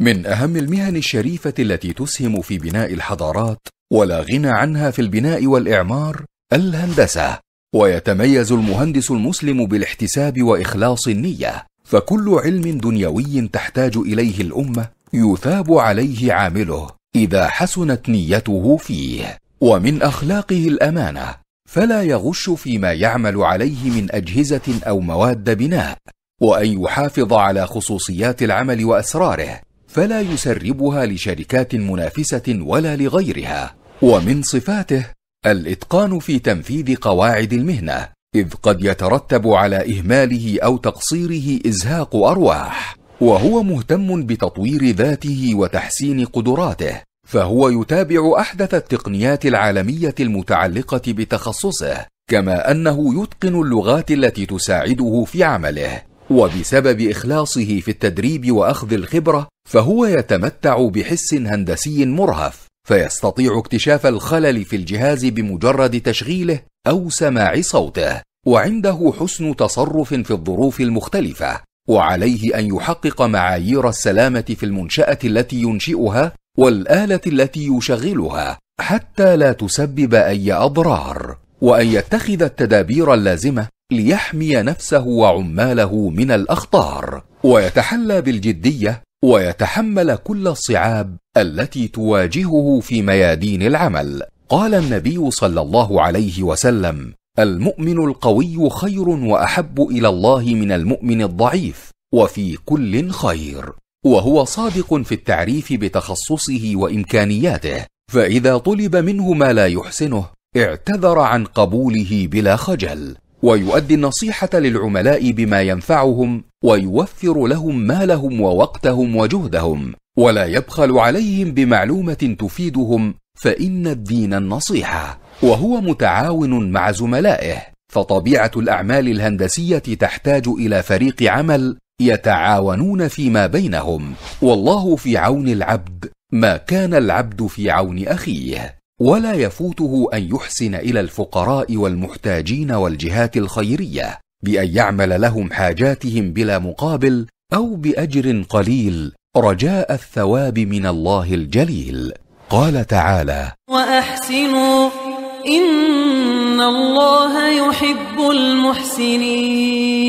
من أهم المهن الشريفة التي تسهم في بناء الحضارات ولا غنى عنها في البناء والإعمار الهندسة ويتميز المهندس المسلم بالاحتساب وإخلاص النية فكل علم دنيوي تحتاج إليه الأمة يثاب عليه عامله إذا حسنت نيته فيه ومن أخلاقه الأمانة فلا يغش فيما يعمل عليه من أجهزة أو مواد بناء وأن يحافظ على خصوصيات العمل وأسراره فلا يسربها لشركات منافسه ولا لغيرها ومن صفاته الاتقان في تنفيذ قواعد المهنه اذ قد يترتب على اهماله او تقصيره ازهاق ارواح وهو مهتم بتطوير ذاته وتحسين قدراته فهو يتابع احدث التقنيات العالميه المتعلقه بتخصصه كما انه يتقن اللغات التي تساعده في عمله وبسبب إخلاصه في التدريب وأخذ الخبرة فهو يتمتع بحس هندسي مرهف فيستطيع اكتشاف الخلل في الجهاز بمجرد تشغيله أو سماع صوته وعنده حسن تصرف في الظروف المختلفة وعليه أن يحقق معايير السلامة في المنشأة التي ينشئها والآلة التي يشغلها حتى لا تسبب أي أضرار وأن يتخذ التدابير اللازمة ليحمي نفسه وعماله من الاخطار ويتحلى بالجديه ويتحمل كل الصعاب التي تواجهه في ميادين العمل قال النبي صلى الله عليه وسلم المؤمن القوي خير واحب الى الله من المؤمن الضعيف وفي كل خير وهو صادق في التعريف بتخصصه وامكانياته فاذا طلب منه ما لا يحسنه اعتذر عن قبوله بلا خجل ويؤدي النصيحة للعملاء بما ينفعهم ويوفر لهم مالهم ووقتهم وجهدهم ولا يبخل عليهم بمعلومة تفيدهم فإن الدين النصيحة وهو متعاون مع زملائه فطبيعة الأعمال الهندسية تحتاج إلى فريق عمل يتعاونون فيما بينهم والله في عون العبد ما كان العبد في عون أخيه ولا يفوته ان يحسن الى الفقراء والمحتاجين والجهات الخيريه بان يعمل لهم حاجاتهم بلا مقابل او باجر قليل رجاء الثواب من الله الجليل قال تعالى واحسنوا ان الله يحب المحسنين